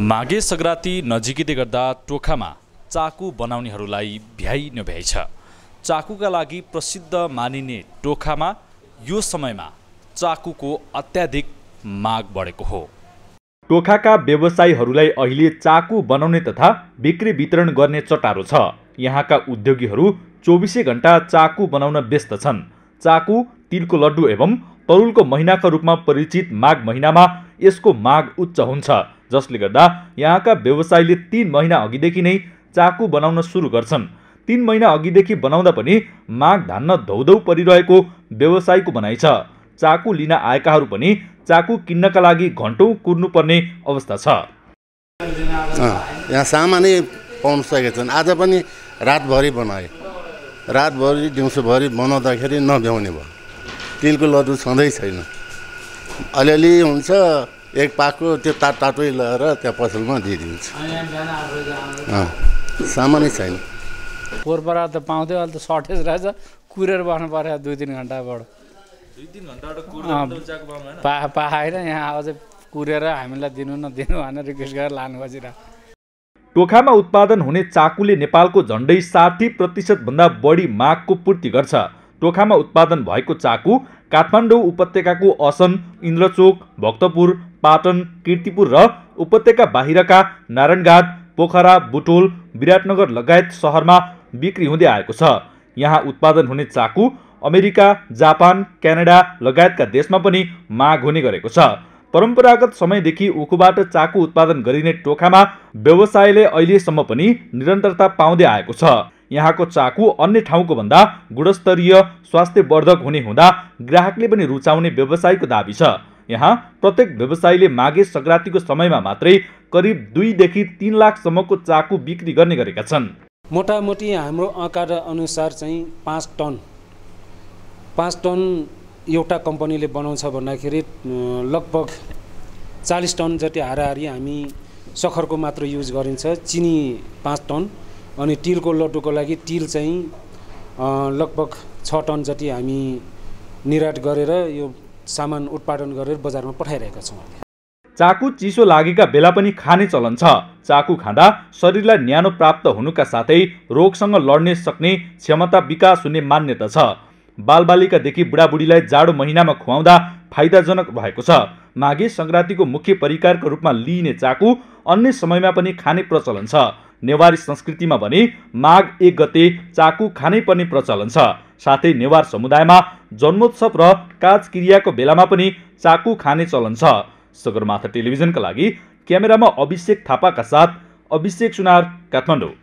माघे सङ्क्रान्ति नजिकिँदै गर्दा टोखामा चाकु बनाउनेहरूलाई भ्याइ नभ्याइ छ चाकुका लागि प्रसिद्ध मानिने टोखामा यो समयमा चाकुको अत्याधिक माग बढेको हो टोखाका व्यवसायीहरूलाई अहिले चाकु बनाउने तथा बिक्री वितरण गर्ने चटारो छ यहाँका उद्योगीहरू चौबिसै घन्टा चाकु बनाउन व्यस्त छन् चाकु तिलको लड्डु एवं तरुलको महिनाका रूपमा परिचित माघ महिनामा यसको माग उच्च हुन्छ जसले गर्दा यहाँका व्यवसायीले तिन महिना अघिदेखि नै चाकु बनाउन सुरु गर्छन् तिन महिना अघिदेखि बनाउँदा पनि माग धान्न धौधौ परिरहेको व्यवसायको भनाइ छ चाकु लिन आएकाहरू पनि चाकु किन्नका लागि घन्टौँ कुर्नुपर्ने अवस्था छ यहाँ सामानै पाउन सकेको छन् आज पनि रातभरि बनाए रातभरि दिउँसोभरि बनाउँदाखेरि नभ्याउने भयो तिलको लड्डु छँदै छैन अलिअलि हुन्छ एक पाको त्यो तात तातै लगाएर त्यहाँ पसलमा दिइदिन्छ सामानै छैन पोहोरपरा त पाउँथ्यो अहिले त सर्टेज रहेछ कुरेर बस्नु पर्यो दुई तिन घन्टाबाट पा पाएन यहाँ अझै कुरेर हामीलाई दिनु नदिनु भनेर रिक्वेस्ट गरेर लानु खोजिरहेको टोखामा उत्पादन हुने चाकुले नेपालको झन्डै साठी प्रतिशतभन्दा बढी मागको पूर्ति गर्छ टोखामा उत्पादन भएको चाकु काठमाडौँ उपत्यकाको असन इन्द्रचोक भक्तपुर पाटन किर्तिपुर र उपत्यका बाहिरका नारायणघाट पोखरा बुटोल विराटनगर लगायत सहरमा बिक्री हुँदै आएको छ यहाँ उत्पादन हुने चाकु अमेरिका जापान क्यानाडा लगायतका देशमा पनि माग हुने गरेको छ परम्परागत समयदेखि उखुबाट चाकु उत्पादन गरिने टोखामा व्यवसायले अहिलेसम्म पनि निरन्तरता पाउँदै आएको छ यहाँको चाकु अन्य ठाउँको भन्दा गुणस्तरीय स्वास्थ्यवर्धक हुने हुँदा ग्राहकले पनि रुचाउने व्यवसायको दावी छ यहाँ प्रत्येक व्यवसायीले माघे सङ्क्रान्तिको समयमा मात्रै करिब दुईदेखि तिन लाखसम्मको चाकु बिक्री गर्ने गरेका छन् मोटामोटी हाम्रो आँकार अनुसार चाहिँ पाँच टन पाँच टन एउटा कम्पनीले बनाउँछ भन्दाखेरि लगभग चालिस टन जति हाराहारी हामी सखरको मात्र युज गरिन्छ चिनी पाँच टन अनि तिलको लड्डुको लागि तिल चाहिँ लगभग छ टन जति हामी निर्यात गरेर यो सामान उत्पादन गरेर बजारमा पठाइरहेका छौँ चाकु चिसो लागेका बेला पनि खाने चलन छ चाकु खाँदा शरीरलाई न्यानो प्राप्त हुनुका साथै रोगसँग लड्ने सक्ने क्षमता विकास हुने मान्यता छ बालबालिकादेखि बुढाबुढीलाई जाडो महिनामा खुवाउँदा फाइदाजनक भएको छ माघे सङ्क्रान्तिको मुख्य परिकारको रूपमा लिइने चाकु अन्य समयमा पनि खाने प्रचलन छ नेवारी संस्कृतिमा भने माघ एक गते चाकु खानै पर्ने प्रचलन छ साथै नेवार समुदायमा जन्मोत्सव र काज क्रियाको बेलामा पनि चाकु खाने चलन छ सगरमाथा टेलिभिजनका लागि क्यामेरामा अभिषेक थापाका साथ अभिषेक सुनार काठमाडौँ